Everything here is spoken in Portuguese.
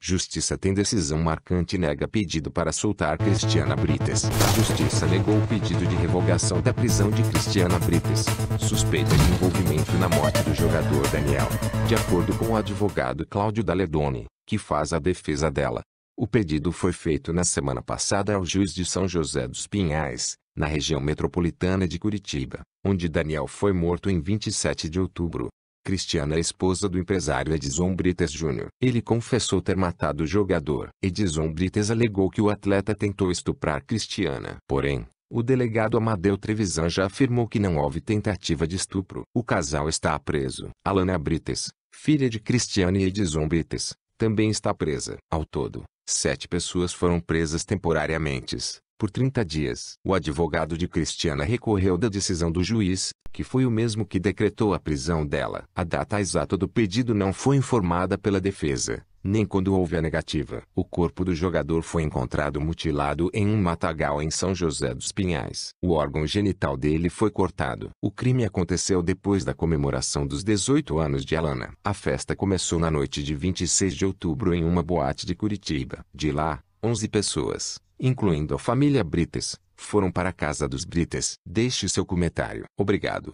Justiça tem decisão marcante e nega pedido para soltar Cristiana Brites. A Justiça negou o pedido de revogação da prisão de Cristiana Brites, suspeita de envolvimento na morte do jogador Daniel, de acordo com o advogado Cláudio Daledoni, que faz a defesa dela. O pedido foi feito na semana passada ao juiz de São José dos Pinhais, na região metropolitana de Curitiba, onde Daniel foi morto em 27 de outubro. Cristiana esposa do empresário Edison Brites Jr. Ele confessou ter matado o jogador. Edison Brites alegou que o atleta tentou estuprar Cristiana. Porém, o delegado Amadeu Trevisan já afirmou que não houve tentativa de estupro. O casal está preso. Alana Brites, filha de Cristiana e Edison Brites, também está presa. Ao todo, sete pessoas foram presas temporariamente. Por 30 dias, o advogado de Cristiana recorreu da decisão do juiz, que foi o mesmo que decretou a prisão dela. A data exata do pedido não foi informada pela defesa, nem quando houve a negativa. O corpo do jogador foi encontrado mutilado em um matagal em São José dos Pinhais. O órgão genital dele foi cortado. O crime aconteceu depois da comemoração dos 18 anos de Alana. A festa começou na noite de 26 de outubro em uma boate de Curitiba. De lá, 11 pessoas, incluindo a família Brites, foram para a casa dos Brites. Deixe seu comentário. Obrigado.